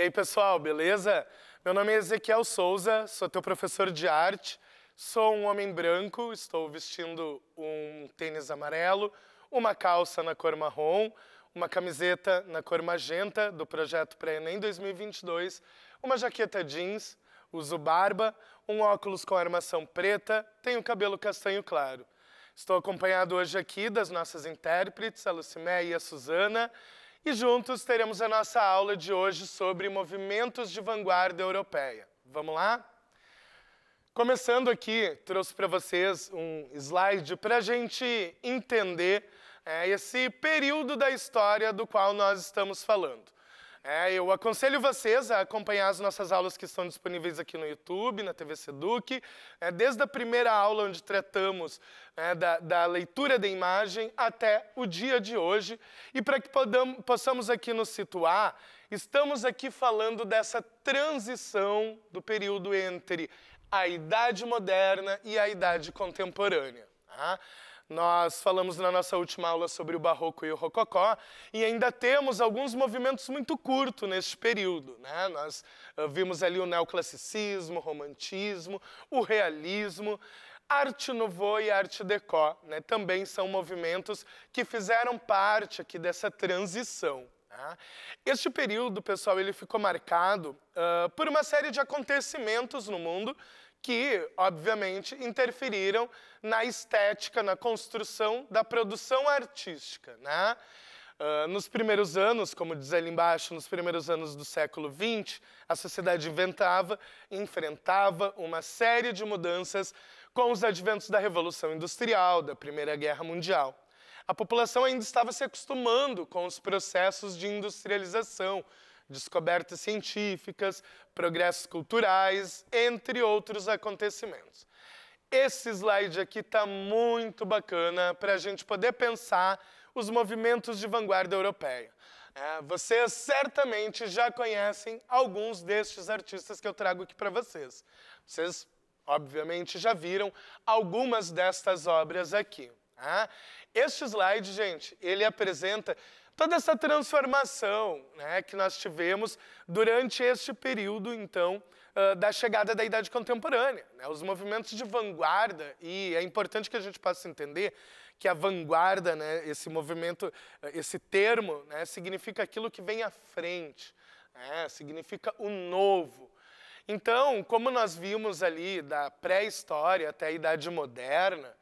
E aí, pessoal, beleza? Meu nome é Ezequiel Souza, sou teu professor de arte, sou um homem branco, estou vestindo um tênis amarelo, uma calça na cor marrom, uma camiseta na cor magenta do projeto Pré-ENEM 2022, uma jaqueta jeans, uso barba, um óculos com armação preta, tenho cabelo castanho claro. Estou acompanhado hoje aqui das nossas intérpretes, a Lucimé e a Suzana, e juntos teremos a nossa aula de hoje sobre movimentos de vanguarda europeia. Vamos lá? Começando aqui, trouxe para vocês um slide para a gente entender é, esse período da história do qual nós estamos falando. É, eu aconselho vocês a acompanhar as nossas aulas que estão disponíveis aqui no YouTube, na TV Seduc, é, desde a primeira aula onde tratamos é, da, da, leitura da imagem até o dia de hoje. E para que possamos aqui nos situar, estamos aqui falando dessa transição do período entre a idade moderna e a idade contemporânea. Tá? Nós falamos na nossa última aula sobre o barroco e o rococó e ainda temos alguns movimentos muito curtos neste período. Né? Nós ah, vimos ali o neoclassicismo, o romantismo, o realismo. Arte Nouveau e Arte Deco né? também são movimentos que fizeram parte aqui dessa transição. Né? Este período, pessoal, ele ficou marcado uh, por uma série de acontecimentos no mundo que, obviamente, interferiram na estética, na construção da produção artística. Né? Uh, nos primeiros anos, como diz ali embaixo, nos primeiros anos do século XX, a sociedade inventava, enfrentava uma série de mudanças com os adventos da Revolução Industrial, da Primeira Guerra Mundial. A população ainda estava se acostumando com os processos de industrialização, descobertas científicas, progressos culturais, entre outros acontecimentos. Esse slide aqui está muito bacana para a gente poder pensar os movimentos de vanguarda europeia. É, vocês certamente já conhecem alguns destes artistas que eu trago aqui para vocês. Vocês, obviamente, já viram algumas destas obras aqui. Né? Este slide, gente, ele apresenta toda essa transformação né, que nós tivemos durante este período, então, uh, da chegada da Idade Contemporânea. Né? Os movimentos de vanguarda, e é importante que a gente possa entender que a vanguarda, né, esse movimento, esse termo, né, significa aquilo que vem à frente, né, significa o novo. Então, como nós vimos ali da pré-história até a Idade Moderna,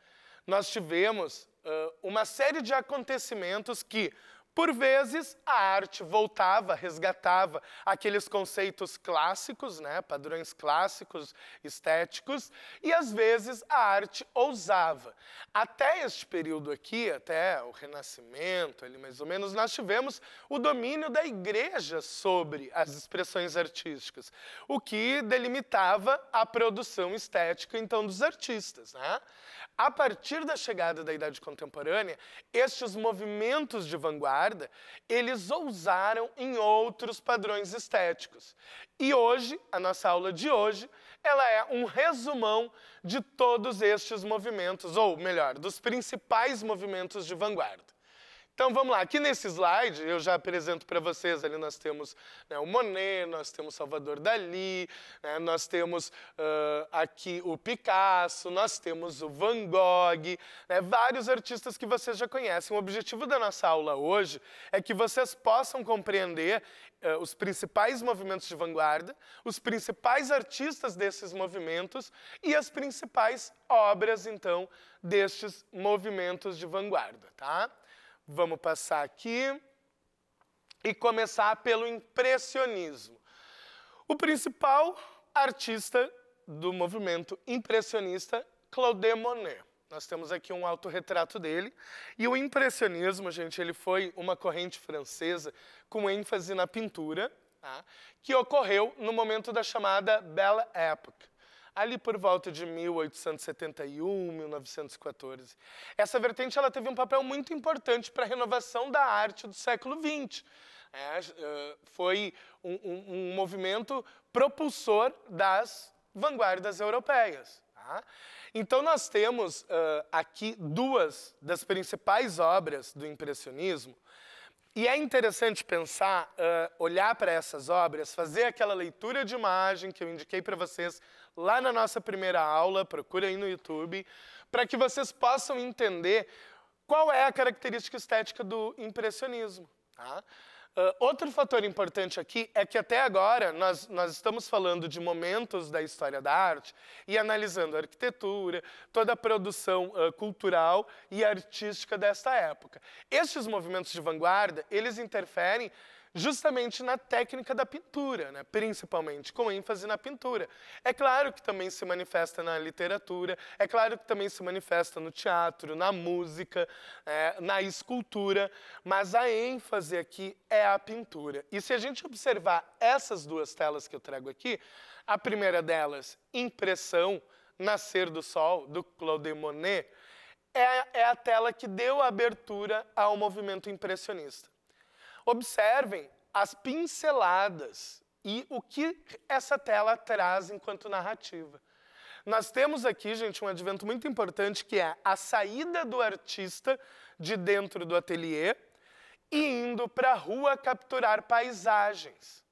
nós tivemos uh, uma série de acontecimentos que por vezes, a arte voltava, resgatava aqueles conceitos clássicos, né, padrões clássicos, estéticos, e às vezes a arte ousava. Até este período aqui, até o Renascimento, ali mais ou menos, nós tivemos o domínio da igreja sobre as expressões artísticas, o que delimitava a produção estética então dos artistas, né? A partir da chegada da Idade Contemporânea, estes movimentos de vanguarda, eles ousaram em outros padrões estéticos. E hoje, a nossa aula de hoje, ela é um resumão de todos estes movimentos, ou melhor, dos principais movimentos de vanguarda. Então vamos lá, aqui nesse slide eu já apresento para vocês, ali nós temos né, o Monet, nós temos Salvador Dali, né, nós temos uh, aqui o Picasso, nós temos o Van Gogh, né, vários artistas que vocês já conhecem. O objetivo da nossa aula hoje é que vocês possam compreender uh, os principais movimentos de vanguarda, os principais artistas desses movimentos e as principais obras, então, destes movimentos de vanguarda, tá? Vamos passar aqui e começar pelo impressionismo. O principal artista do movimento impressionista, Claude Monet. Nós temos aqui um autorretrato dele. E o impressionismo, gente, ele foi uma corrente francesa com ênfase na pintura, tá? que ocorreu no momento da chamada Belle Époque ali por volta de 1871, 1914. Essa vertente ela teve um papel muito importante para a renovação da arte do século XX. É, eh, foi um, um, um, movimento propulsor das vanguardas europeias. Tá? Então, nós temos uh, aqui duas das principais obras do impressionismo. E é interessante pensar, uh, olhar para essas obras, fazer aquela leitura de imagem que eu indiquei para vocês lá na nossa primeira aula, procura aí no YouTube, para que vocês possam entender qual é a característica estética do impressionismo. Tá? Uh, outro fator importante aqui é que até agora nós, nós estamos falando de momentos da história da arte e analisando a arquitetura, toda a produção uh, cultural e artística desta época. Estes movimentos de vanguarda, eles interferem justamente na técnica da pintura, né? principalmente, com ênfase na pintura. É claro que também se manifesta na literatura, é claro que também se manifesta no teatro, na música, é, na escultura, mas a ênfase aqui é a pintura. E se a gente observar essas duas telas que eu trago aqui, a primeira delas, Impressão, Nascer do Sol, do Claude Monet, é, é a tela que deu abertura ao movimento impressionista. Observem as pinceladas e o que essa tela traz enquanto narrativa. Nós temos aqui, gente, um advento muito importante que é a saída do artista de dentro do ateliê e indo para a rua capturar paisagens.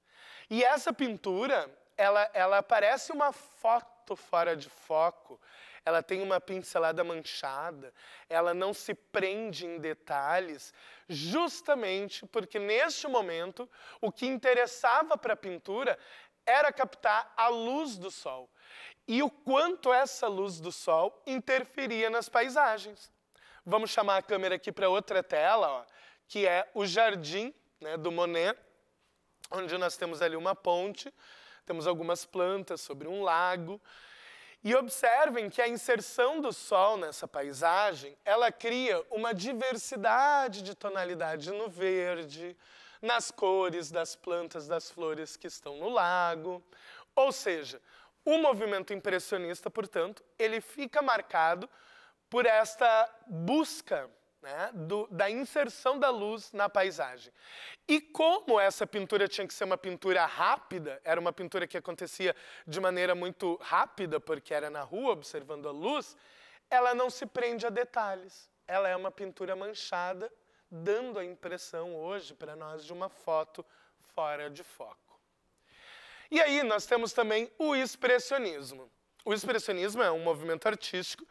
E essa pintura, ela, ela parece uma foto fora de foco, ela tem uma pincelada manchada, ela não se prende em detalhes, justamente porque neste momento o que interessava para a pintura era captar a luz do sol e o quanto essa luz do sol interferia nas paisagens. Vamos chamar a câmera aqui para outra tela, ó, que é o jardim né, do Monet, onde nós temos ali uma ponte, temos algumas plantas sobre um lago, e observem que a inserção do sol nessa paisagem, ela cria uma diversidade de tonalidade no verde, nas cores das plantas, das flores que estão no lago. Ou seja, o movimento impressionista, portanto, ele fica marcado por esta busca né, do, da inserção da luz na paisagem. E como essa pintura tinha que ser uma pintura rápida, era uma pintura que acontecia de maneira muito rápida, porque era na rua, observando a luz, ela não se prende a detalhes. Ela é uma pintura manchada, dando a impressão hoje para nós de uma foto fora de foco. E aí nós temos também o expressionismo. O expressionismo é um movimento artístico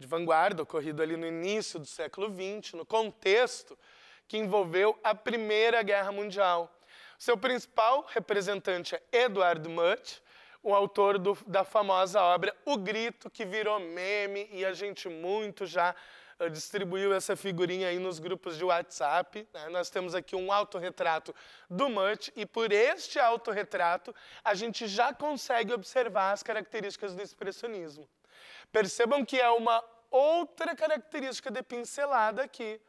de vanguarda, ocorrido ali no início do século XX, no contexto que envolveu a Primeira Guerra Mundial. Seu principal representante é Eduardo Munch, o autor do, da famosa obra O Grito, que virou meme e a gente muito já eh, distribuiu essa figurinha aí nos grupos de WhatsApp. Né? Nós temos aqui um autorretrato do Munch e por este autorretrato a gente já consegue observar as características do expressionismo. Percebam que é uma outra característica de pincelada aqui.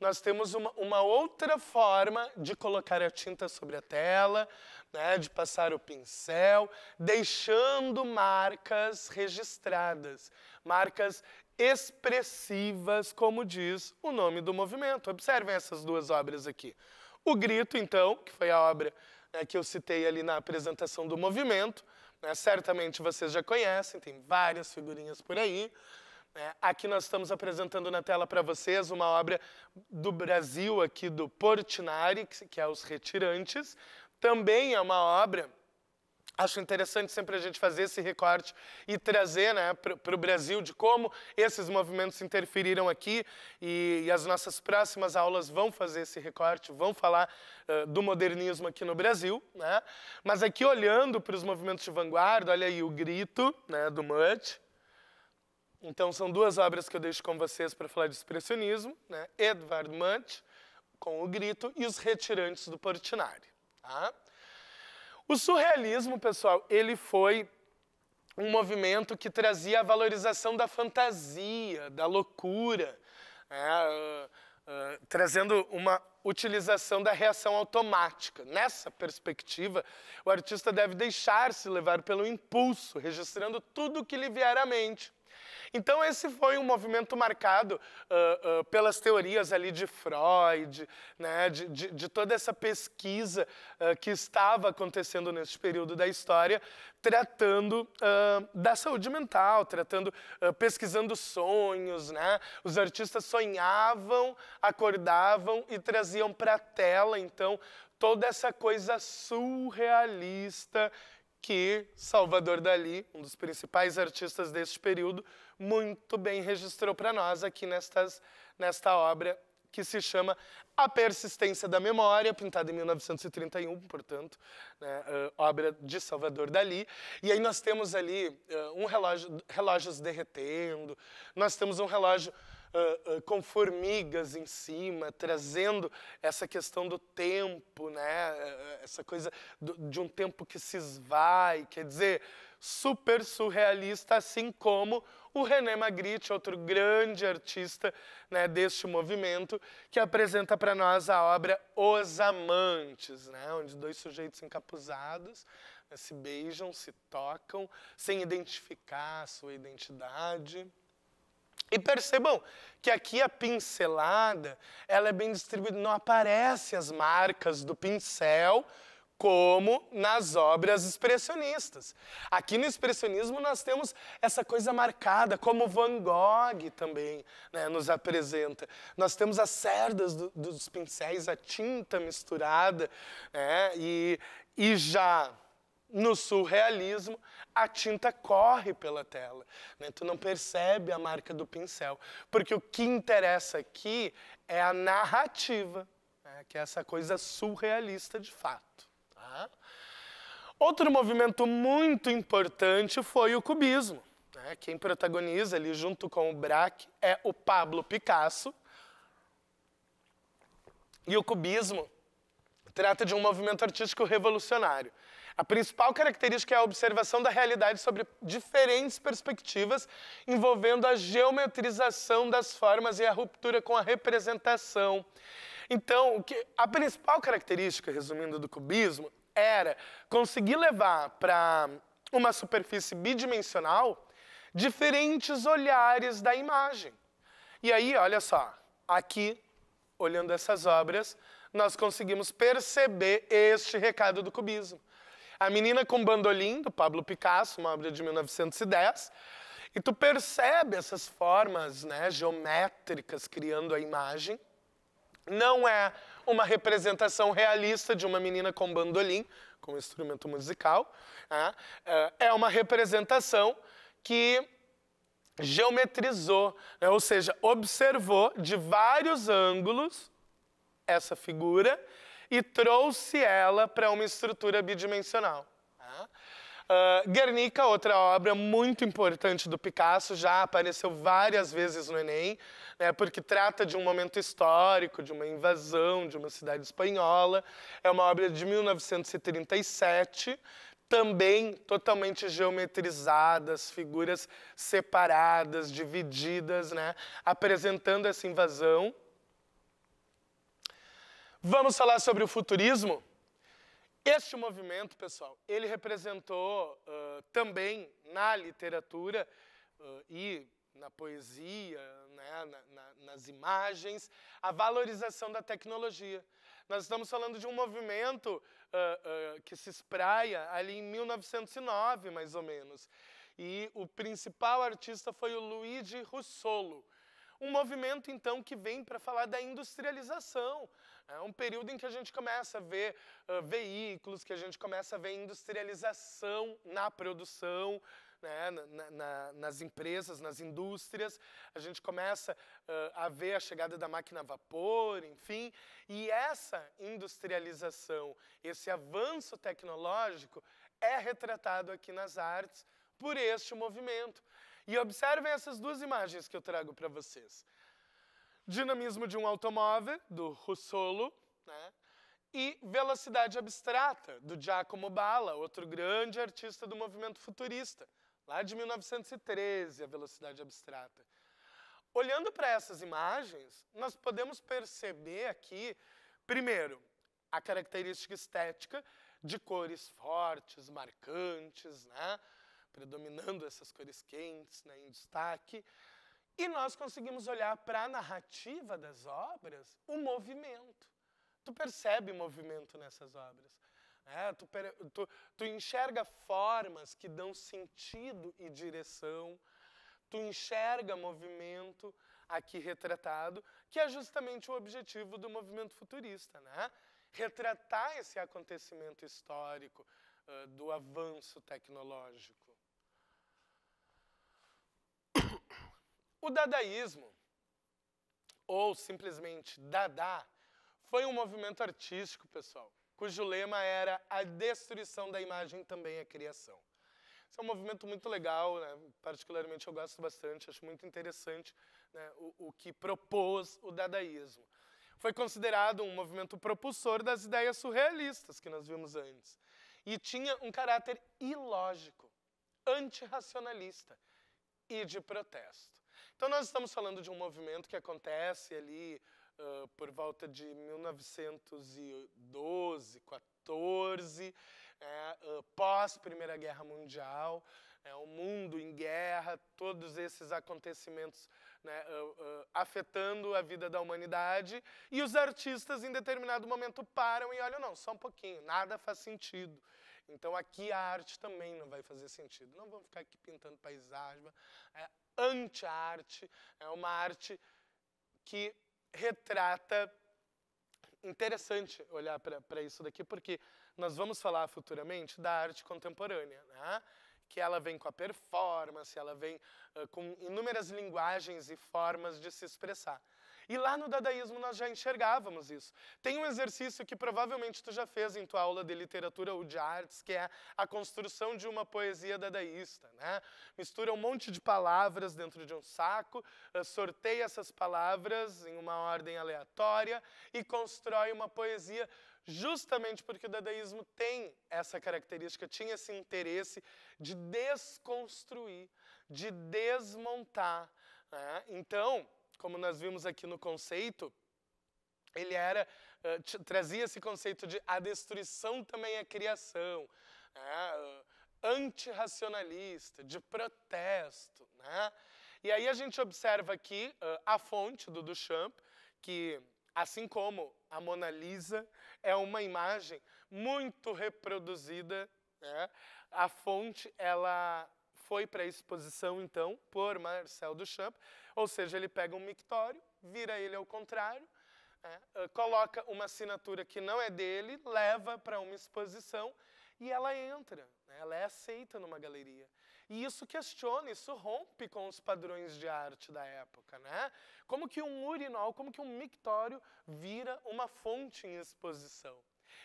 Nós temos uma, uma outra forma de colocar a tinta sobre a tela, né, de passar o pincel, deixando marcas registradas, marcas expressivas, como diz o nome do movimento. Observem essas duas obras aqui. O Grito, então, que foi a obra né, que eu citei ali na apresentação do movimento. Né, certamente vocês já conhecem, tem várias figurinhas por aí. Né. Aqui nós estamos apresentando na tela para vocês uma obra do Brasil, aqui do Portinari, que é Os Retirantes. Também é uma obra Acho interessante sempre a gente fazer esse recorte e trazer né, para o Brasil de como esses movimentos interferiram aqui. E, e, as nossas próximas aulas vão fazer esse recorte, vão falar uh, do modernismo aqui no Brasil. Né? Mas aqui olhando para os movimentos de vanguarda, olha aí o grito né, do Munch. Então são duas obras que eu deixo com vocês para falar de expressionismo. Né? Edvard Munch, com o grito, e os retirantes do Portinari. Tá? O surrealismo, pessoal, ele foi um movimento que trazia a valorização da fantasia, da loucura, uh, uh, trazendo uma utilização da reação automática. Nessa perspectiva, o artista deve deixar-se levar pelo impulso, registrando tudo o que lhe vier à mente. Então, esse foi um movimento marcado uh, uh, pelas teorias ali de Freud, né, de, de, de toda essa pesquisa uh, que estava acontecendo nesse período da história, tratando da saúde mental, tratando, pesquisando sonhos, né? Os artistas sonhavam, acordavam e traziam para a tela, então, toda essa coisa surrealista que Salvador Dali, um dos principais artistas deste período, muito bem registrou para nós aqui nestas, nesta obra que se chama A Persistência da Memória, pintada em 1931, portanto, né, uh, obra de Salvador Dali. E aí nós temos ali uh, um relógio, relógios derretendo, nós temos um relógio uh, com formigas em cima, trazendo essa questão do tempo, né, essa coisa do, de um tempo que se esvai, quer dizer super surrealista, assim como o René Magritte, outro grande artista né, deste movimento, que apresenta para nós a obra Os Amantes, né, onde dois sujeitos encapuzados né, se beijam, se tocam, sem identificar a sua identidade. E percebam que aqui a pincelada ela é bem distribuída, não aparecem as marcas do pincel, como nas obras expressionistas. Aqui no expressionismo nós temos essa coisa marcada, como Van Gogh também né, nos apresenta. Nós temos as cerdas do, dos pincéis, a tinta misturada, né, e, e já no surrealismo, a tinta corre pela tela. Né? Tu não percebe a marca do pincel. Porque o que interessa aqui é a narrativa, né? que é essa coisa surrealista de fato. Outro movimento muito importante foi o cubismo. Né? Quem protagoniza ali junto com o Braque é o Pablo Picasso. E o cubismo trata de um movimento artístico revolucionário. A principal característica é a observação da realidade sobre diferentes perspectivas, envolvendo a geometrização das formas e a ruptura com a representação. Então, a principal característica, resumindo, do cubismo era conseguir levar para uma superfície bidimensional diferentes olhares da imagem. E aí, olha só, aqui, olhando essas obras, nós conseguimos perceber este recado do cubismo. A Menina com Bandolim, do Pablo Picasso, uma obra de 1910. E tu percebe essas formas né, geométricas criando a imagem. Não é uma representação realista de uma menina com bandolim, como instrumento musical. Né? É, é uma representação que geometrizou, né? ou seja, observou de vários ângulos essa figura e trouxe ela para uma estrutura bidimensional. Uh, Guernica, outra obra muito importante do Picasso, já apareceu várias vezes no Enem, né, porque trata de um momento histórico, de uma invasão de uma cidade espanhola. É uma obra de 1937, também totalmente geometrizadas, figuras separadas, divididas, né, apresentando essa invasão. Vamos falar sobre o futurismo? Este movimento, pessoal, ele representou uh, também na literatura uh, e na poesia, né, na, na, nas imagens, a valorização da tecnologia. Nós estamos falando de um movimento uh, que se espraia ali em 1909, mais ou menos. E o principal artista foi o Luigi Russolo. Um movimento, então, que vem para falar da industrialização, é um período em que a gente começa a ver uh, veículos, que a gente começa a ver industrialização na produção, né, na, na, nas empresas, nas indústrias. A gente começa uh, a ver a chegada da máquina a vapor, enfim. E essa industrialização, esse avanço tecnológico é retratado aqui nas artes por este movimento. E observem essas duas imagens que eu trago para vocês dinamismo de um automóvel, do Russolo, né? e velocidade abstrata, do Giacomo Balla, outro grande artista do movimento futurista, lá de 1913, a velocidade abstrata. Olhando para essas imagens, nós podemos perceber aqui, primeiro, a característica estética de cores fortes, marcantes, né? predominando essas cores quentes né? em destaque. E nós conseguimos olhar para a narrativa das obras o movimento. Tu percebe movimento nessas obras. É, tu, tu, tu enxerga formas que dão sentido e direção. Tu enxerga movimento aqui retratado, que é justamente o objetivo do movimento futurista, né? Retratar esse acontecimento histórico uh, do avanço tecnológico. O dadaísmo, ou simplesmente Dada, foi um movimento artístico, pessoal, cujo lema era a destruição da imagem também a é criação. Esse é um movimento muito legal, né? particularmente eu gosto bastante, acho muito interessante né? o, o que propôs o dadaísmo. Foi considerado um movimento propulsor das ideias surrealistas que nós vimos antes. E tinha um caráter ilógico, antirracionalista e de protesto. Então, nós estamos falando de um movimento que acontece ali uh, por volta de 1912, 14, é, uh, pós Primeira Guerra Mundial, é, o mundo em guerra, todos esses acontecimentos né, uh, uh, afetando a vida da humanidade, e os artistas em determinado momento param e olham, não, só um pouquinho, nada faz sentido. Então aqui a arte também não vai fazer sentido. Não vamos ficar aqui pintando paisagem. É anti-arte, é uma arte que retrata. Interessante olhar para isso daqui, porque nós vamos falar futuramente da arte contemporânea. Né? que ela vem com a performance, ela vem uh, com inúmeras linguagens e formas de se expressar. E lá no dadaísmo nós já enxergávamos isso. Tem um exercício que provavelmente tu já fez em tua aula de literatura ou de artes, que é a construção de uma poesia dadaísta, né? Mistura um monte de palavras dentro de um saco, eh, sorteia essas palavras em uma ordem aleatória e constrói uma poesia justamente porque o dadaísmo tem essa característica, tinha esse interesse de desconstruir, de desmontar. Né? Então, como nós vimos aqui no conceito, ele era uh, trazia esse conceito de a destruição também é criação, né? uh, antirracionalista, de protesto. Né? E aí a gente observa aqui uh, a fonte do Duchamp, que assim como a Mona Lisa é uma imagem muito reproduzida, né? a fonte ela foi para a exposição, então, por Marcel Duchamp, ou seja, ele pega um mictório, vira ele ao contrário, é, coloca uma assinatura que não é dele, leva para uma exposição e ela entra, né? ela é aceita numa galeria. E isso questiona, isso rompe com os padrões de arte da época, né? Como que um urinol, como que um mictório vira uma fonte em exposição?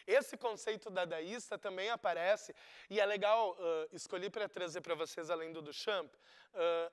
Esse conceito dadaísta também aparece, e é legal, uh, escolhi para trazer para vocês, além do Duchamp, uh,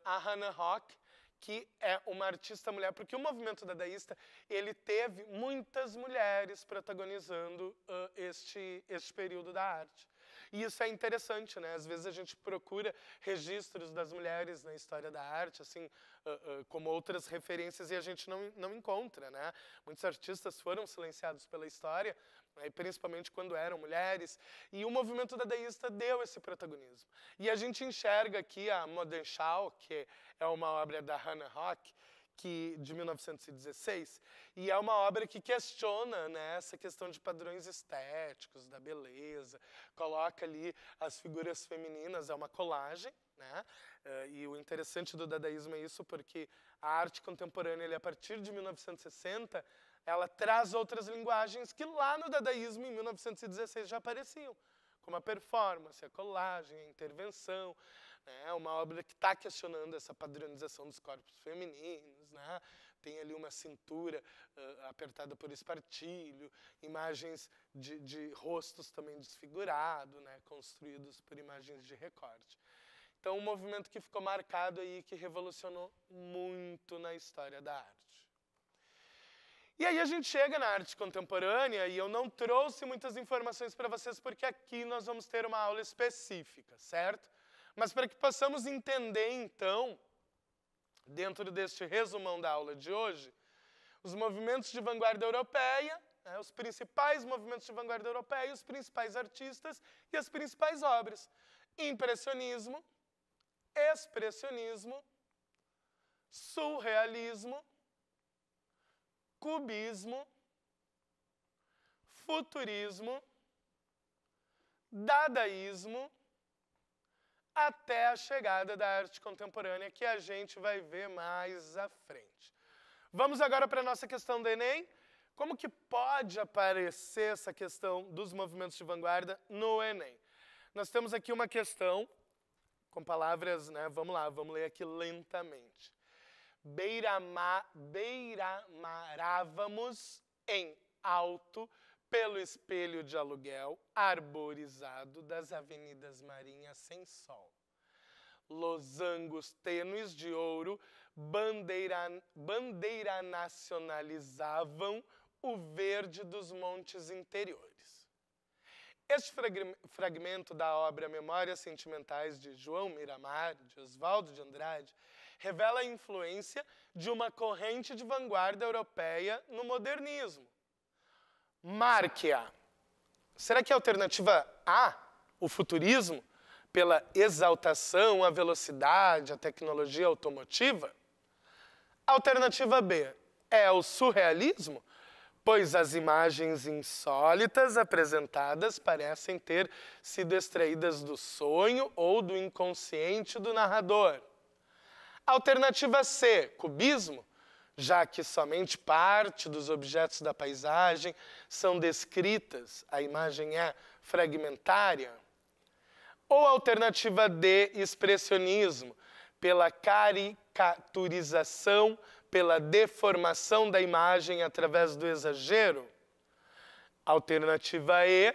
a Hannah Rock, que é uma artista mulher, porque o movimento dadaísta ele teve muitas mulheres protagonizando uh, este, este período da arte. E isso é interessante, né? Às vezes a gente procura registros das mulheres na história da arte, assim, uh, uh, como outras referências, e a gente não, não encontra, né? Muitos artistas foram silenciados pela história, né, principalmente quando eram mulheres, e o movimento dadaísta deu esse protagonismo. E a gente enxerga aqui a Modern Shaw, que é uma obra da Hannah Rock, que, de 1916, e é uma obra que questiona né, essa questão de padrões estéticos, da beleza, coloca ali as figuras femininas, é uma colagem, né? Eh, e o interessante do dadaísmo é isso, porque a arte contemporânea, ele, a partir de 1960, ela traz outras linguagens que lá no dadaísmo, em 1916, já apareciam, como a performance, a colagem, a intervenção. Né? Uma obra que está questionando essa padronização dos corpos femininos. Né? Tem ali uma cintura uh, apertada por espartilho, imagens de, de rostos também desfigurados, né? construídos por imagens de recorte. Então, um movimento que ficou marcado aí, que revolucionou muito na história da arte. E aí a gente chega na arte contemporânea e eu não trouxe muitas informações para vocês porque aqui nós vamos ter uma aula específica, certo? Mas para que possamos entender então, dentro deste resumão da aula de hoje, os movimentos de vanguarda europeia, né, os principais movimentos de vanguarda europeia, os principais artistas e as principais obras: impressionismo, expressionismo, surrealismo cubismo, futurismo, dadaísmo, até a chegada da arte contemporânea, que a gente vai ver mais à frente. Vamos agora para a nossa questão do Enem. Como que pode aparecer essa questão dos movimentos de vanguarda no Enem? Nós temos aqui uma questão com palavras, né? Vamos lá, vamos ler aqui lentamente beiramarávamos em alto pelo espelho de aluguel arborizado das avenidas Marinhas sem sol. Losangos tênues de ouro bandeira, bandeira nacionalizavam o verde dos montes interiores. Este fragmento da obra Memórias Sentimentais de João Miramar, de Oswaldo de Andrade, revela a influência de uma corrente de vanguarda europeia no modernismo. Marque-a. Será que a alternativa A, o futurismo, pela exaltação à velocidade, à tecnologia automotiva? Alternativa B é o surrealismo, pois as imagens insólitas apresentadas parecem ter sido extraídas do sonho ou do inconsciente do narrador. Alternativa C, cubismo, já que somente parte dos objetos da paisagem são descritas, a imagem é fragmentária. Ou alternativa D, expressionismo, pela caricaturização, pela deformação da imagem através do exagero. Alternativa E,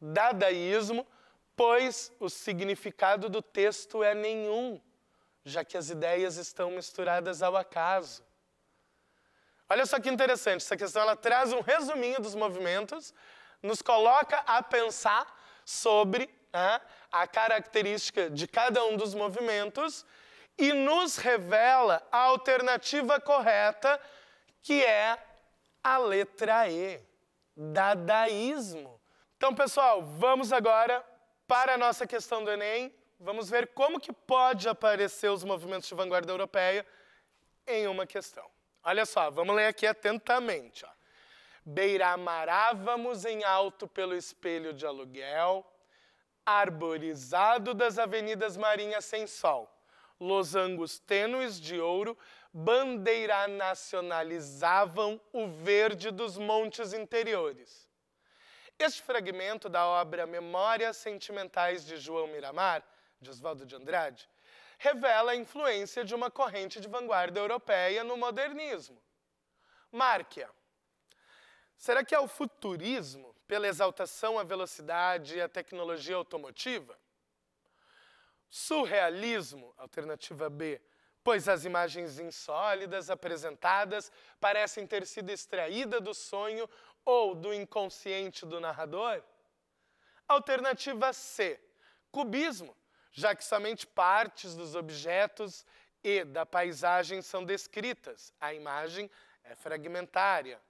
dadaísmo, pois o significado do texto é nenhum já que as ideias estão misturadas ao acaso. Olha só que interessante, essa questão ela traz um resuminho dos movimentos, nos coloca a pensar sobre né, a característica de cada um dos movimentos e nos revela a alternativa correta, que é a letra E, dadaísmo. Então, pessoal, vamos agora para a nossa questão do Enem. Vamos ver como que pode aparecer os movimentos de vanguarda europeia em uma questão. Olha só, vamos ler aqui atentamente. Ó. Beiramarávamos em alto pelo espelho de aluguel, arborizado das avenidas marinhas sem sol, losangos tênues de ouro, bandeira nacionalizavam o verde dos montes interiores. Este fragmento da obra Memórias Sentimentais de João Miramar de Oswaldo de Andrade, revela a influência de uma corrente de vanguarda europeia no modernismo. -a. Será que é o futurismo pela exaltação à velocidade e à tecnologia automotiva? Surrealismo, alternativa B, pois as imagens insólidas apresentadas parecem ter sido extraídas do sonho ou do inconsciente do narrador? Alternativa C, cubismo, já que somente partes dos objetos e da paisagem são descritas. A imagem é fragmentária.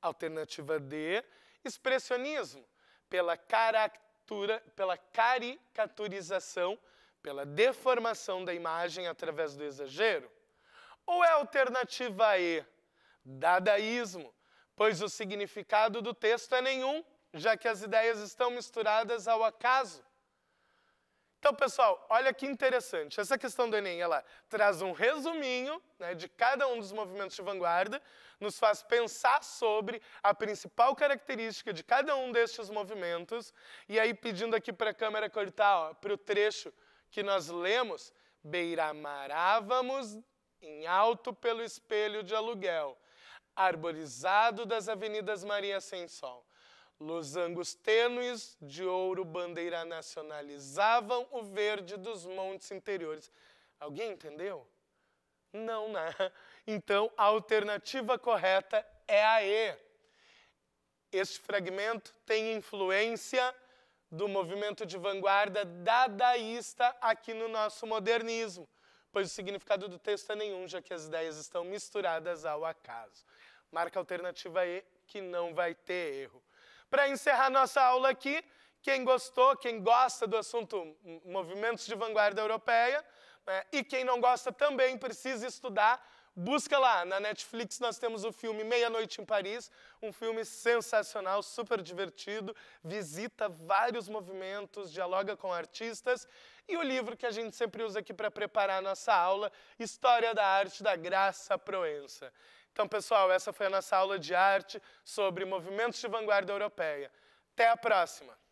Alternativa D, expressionismo, pela, caratura, pela caricaturização, pela deformação da imagem através do exagero. Ou é alternativa E, dadaísmo, pois o significado do texto é nenhum, já que as ideias estão misturadas ao acaso. Então, pessoal, olha que interessante. Essa questão do Enem, ela traz um resuminho né, de cada um dos movimentos de vanguarda, nos faz pensar sobre a principal característica de cada um destes movimentos, e aí pedindo aqui para a câmera cortar para o trecho que nós lemos, beiramarávamos em alto pelo espelho de aluguel, arborizado das avenidas Maria Sem Sol. Losangos tênues de ouro bandeira nacionalizavam o verde dos montes interiores. Alguém entendeu? Não, né? Então, a alternativa correta é a E. Este fragmento tem influência do movimento de vanguarda dadaísta aqui no nosso modernismo, pois o significado do texto é nenhum, já que as ideias estão misturadas ao acaso. Marca a alternativa E, que não vai ter erro para encerrar nossa aula aqui, quem gostou, quem gosta do assunto movimentos de vanguarda europeia, né, e quem não gosta também precisa estudar, busca lá. Na Netflix nós temos o filme Meia Noite em Paris, um filme sensacional, super divertido, visita vários movimentos, dialoga com artistas. E o livro que a gente sempre usa aqui para preparar a nossa aula, História da Arte da Graça Proença. Então, pessoal, essa foi a nossa aula de arte sobre movimentos de vanguarda europeia. Até a próxima!